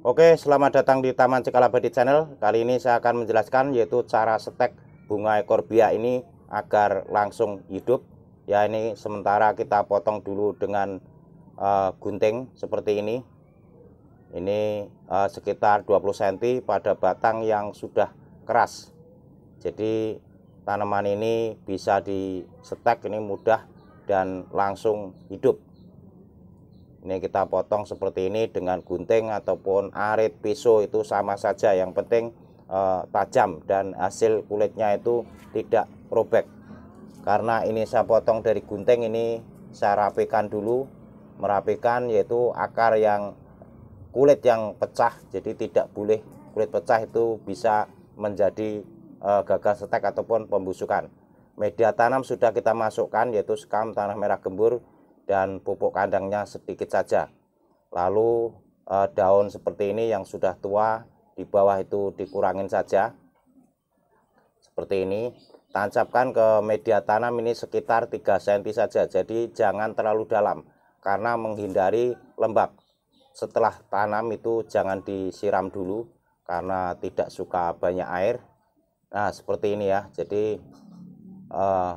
Oke, selamat datang di Taman Cekalabadi Channel. Kali ini saya akan menjelaskan yaitu cara setek bunga ekor bia ini agar langsung hidup. Ya, ini sementara kita potong dulu dengan uh, gunting seperti ini. Ini uh, sekitar 20 cm pada batang yang sudah keras. Jadi tanaman ini bisa disetek ini mudah dan langsung hidup ini kita potong seperti ini dengan gunting ataupun arit pisau itu sama saja yang penting eh, tajam dan hasil kulitnya itu tidak robek karena ini saya potong dari gunting ini saya rapikan dulu merapikan yaitu akar yang kulit yang pecah jadi tidak boleh kulit pecah itu bisa menjadi eh, gagal setek ataupun pembusukan media tanam sudah kita masukkan yaitu sekam tanah merah gembur dan pupuk kandangnya sedikit saja. Lalu eh, daun seperti ini yang sudah tua di bawah itu dikurangin saja. Seperti ini, tancapkan ke media tanam ini sekitar 3 cm saja. Jadi jangan terlalu dalam karena menghindari lembab. Setelah tanam itu jangan disiram dulu karena tidak suka banyak air. Nah, seperti ini ya. Jadi eh,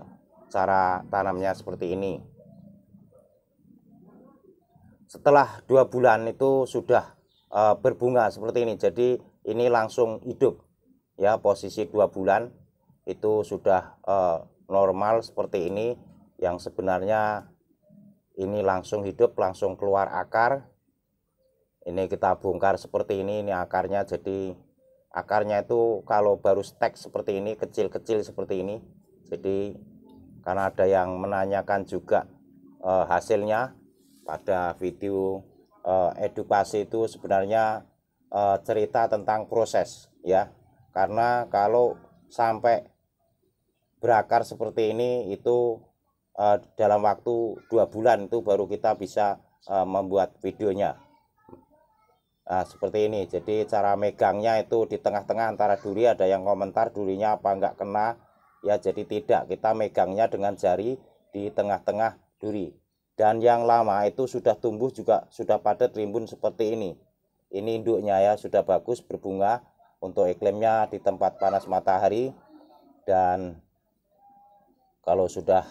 cara tanamnya seperti ini setelah dua bulan itu sudah uh, berbunga seperti ini jadi ini langsung hidup ya posisi dua bulan itu sudah uh, normal seperti ini yang sebenarnya ini langsung hidup langsung keluar akar ini kita bongkar seperti ini ini akarnya jadi akarnya itu kalau baru stek seperti ini kecil-kecil seperti ini jadi karena ada yang menanyakan juga e, hasilnya pada video uh, edukasi itu sebenarnya uh, cerita tentang proses ya karena kalau sampai berakar seperti ini itu uh, dalam waktu dua bulan itu baru kita bisa uh, membuat videonya nah, seperti ini jadi cara megangnya itu di tengah-tengah antara duri ada yang komentar durinya apa enggak kena ya jadi tidak kita megangnya dengan jari di tengah-tengah duri dan yang lama itu sudah tumbuh juga sudah padat rimbun seperti ini ini induknya ya sudah bagus berbunga untuk iklimnya di tempat panas matahari dan kalau sudah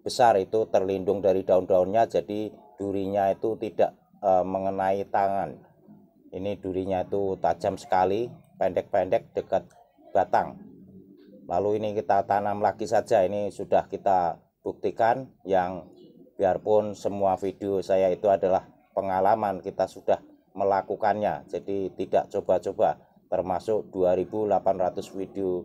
besar itu terlindung dari daun-daunnya jadi durinya itu tidak e, mengenai tangan ini durinya itu tajam sekali pendek-pendek dekat batang lalu ini kita tanam lagi saja ini sudah kita buktikan yang biarpun semua video saya itu adalah pengalaman kita sudah melakukannya jadi tidak coba-coba termasuk 2800 video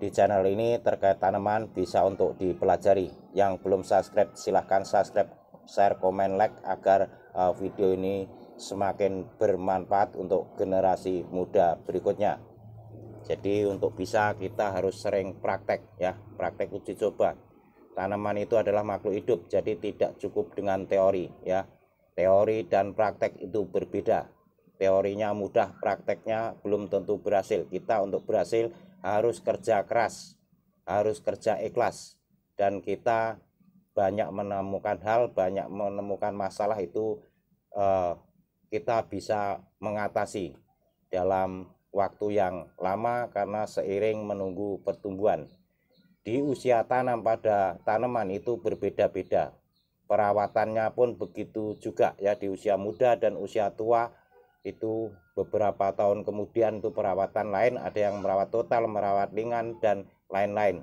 di channel ini terkait tanaman bisa untuk dipelajari yang belum subscribe silahkan subscribe share komen like agar eh, video ini semakin bermanfaat untuk generasi muda berikutnya jadi untuk bisa kita harus sering praktek ya praktek uji coba Tanaman itu adalah makhluk hidup, jadi tidak cukup dengan teori ya. Teori dan praktek itu berbeda. Teorinya mudah, prakteknya belum tentu berhasil. Kita untuk berhasil harus kerja keras, harus kerja ikhlas dan kita banyak menemukan hal, banyak menemukan masalah itu eh, kita bisa mengatasi dalam waktu yang lama karena seiring menunggu pertumbuhan di usia tanam pada tanaman itu berbeda-beda. Perawatannya pun begitu juga ya di usia muda dan usia tua itu beberapa tahun kemudian itu perawatan lain ada yang merawat total, merawat ringan dan lain-lain.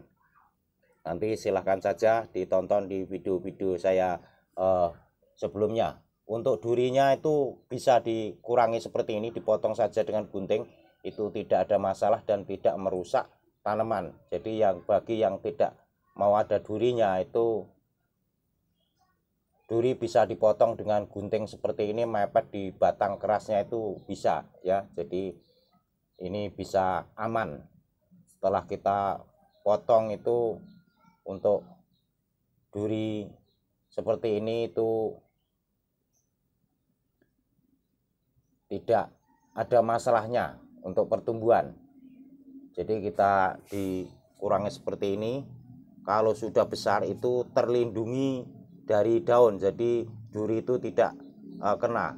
Nanti silahkan saja ditonton di video-video saya eh, sebelumnya. Untuk durinya itu bisa dikurangi seperti ini, dipotong saja dengan gunting. Itu tidak ada masalah dan tidak merusak tanaman. Jadi yang bagi yang tidak mau ada durinya itu duri bisa dipotong dengan gunting seperti ini mepet di batang kerasnya itu bisa ya jadi ini bisa aman setelah kita potong itu untuk duri seperti ini itu tidak ada masalahnya untuk pertumbuhan jadi kita dikurangi seperti ini. Kalau sudah besar itu terlindungi dari daun. Jadi duri itu tidak uh, kena.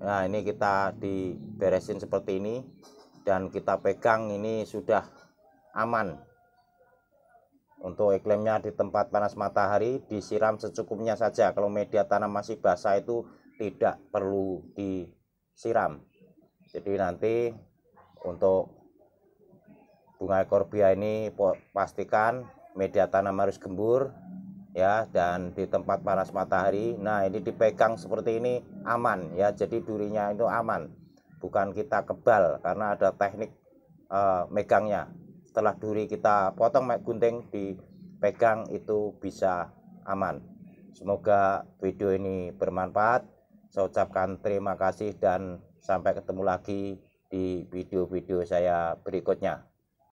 Nah, ini kita diberesin seperti ini dan kita pegang ini sudah aman. Untuk iklimnya di tempat panas matahari disiram secukupnya saja. Kalau media tanam masih basah itu tidak perlu disiram. Jadi nanti untuk bunga korbia ini pastikan media tanam harus gembur ya dan di tempat panas matahari. Nah, ini dipegang seperti ini aman ya. Jadi durinya itu aman. Bukan kita kebal karena ada teknik uh, megangnya. Setelah duri kita potong gunting dipegang itu bisa aman. Semoga video ini bermanfaat. Saya ucapkan terima kasih dan sampai ketemu lagi di video-video saya berikutnya.